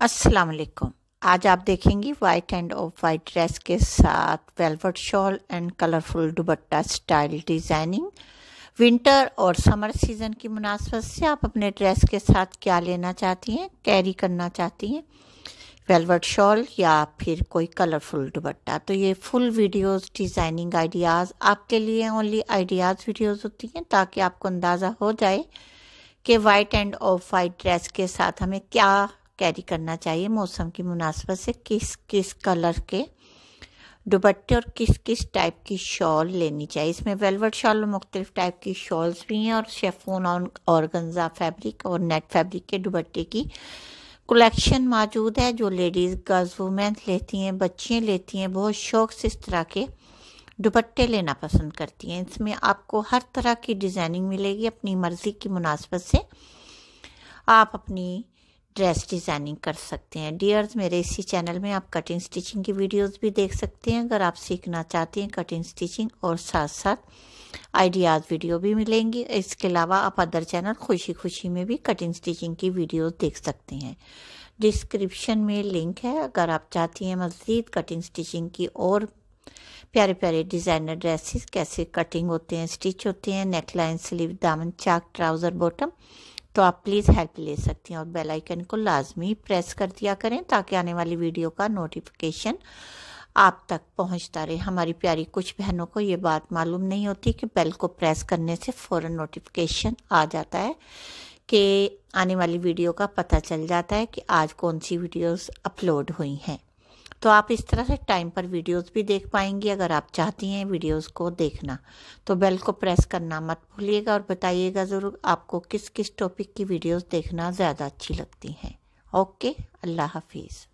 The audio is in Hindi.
अस्सलाम वालेकुम आज आप देखेंगी white and off white dress के साथ velvet shawl and colourful dupatta style designing winter और समर सीज़न की मुनासबत से आप अपने ड्रेस के साथ क्या लेना चाहती हैं कैरी करना चाहती हैं वेलवेट शॉल या फिर कोई कलरफुल दुबट्टा तो ये फुल वीडियोस डिज़ाइनिंग आइडियाज़ आपके लिए ओनली आइडियाज़ वीडियोस होती हैं ताकि आपको अंदाज़ा हो जाए कि white and off white dress के साथ हमें क्या कैरी करना चाहिए मौसम की मुनासबत से किस किस कलर के दुपट्टे और किस किस टाइप की शॉल लेनी चाहिए इसमें वेलवेट शॉल और मुख्तलिफ़ टाइप की शॉल्स भी हैं और शेफोन और ऑर्गनज़ा फैब्रिक और नेट फैब्रिक के दुपट्टे की कलेक्शन मौजूद है जो लेडीज़ गर्ल्स वुमेन लेती हैं बच्चियाँ लेती हैं बहुत शौक से इस तरह के दुपट्टे लेना पसंद करती हैं इसमें आपको हर तरह की डिज़ाइनिंग मिलेगी अपनी मर्ज़ी की मुनासबत से आप अपनी ड्रेस डिज़ाइनिंग कर सकते हैं डियर्स मेरे इसी चैनल में आप कटिंग स्टिचिंग की वीडियोस भी देख सकते हैं अगर आप सीखना चाहते हैं कटिंग स्टिचिंग और साथ साथ आइडियाज़ वीडियो भी मिलेंगी इसके अलावा आप अदर चैनल खुशी खुशी में भी कटिंग स्टिचिंग की वीडियोस देख सकते हैं डिस्क्रिप्शन में लिंक है अगर आप चाहती हैं मज़ीद कटिंग स्टिचिंग की और प्यारे प्यारे डिज़ाइनर ड्रेसेस कैसे कटिंग होते हैं स्टिच होते हैं नेकलाइन स्लीव दामन चाक ट्राउज़र बॉटम तो आप प्लीज़ हेल्प ले सकती हैं और बेल आइकन को लाजमी प्रेस कर दिया करें ताकि आने वाली वीडियो का नोटिफिकेशन आप तक पहुंचता रहे हमारी प्यारी कुछ बहनों को ये बात मालूम नहीं होती कि बेल को प्रेस करने से फ़ौर नोटिफिकेशन आ जाता है कि आने वाली वीडियो का पता चल जाता है कि आज कौन सी वीडियोस अपलोड हुई हैं तो आप इस तरह से टाइम पर वीडियोस भी देख पाएंगी अगर आप चाहती हैं वीडियोस को देखना तो बेल को प्रेस करना मत भूलिएगा और बताइएगा ज़रूर आपको किस किस टॉपिक की वीडियोस देखना ज़्यादा अच्छी लगती हैं ओके अल्लाह हाफिज़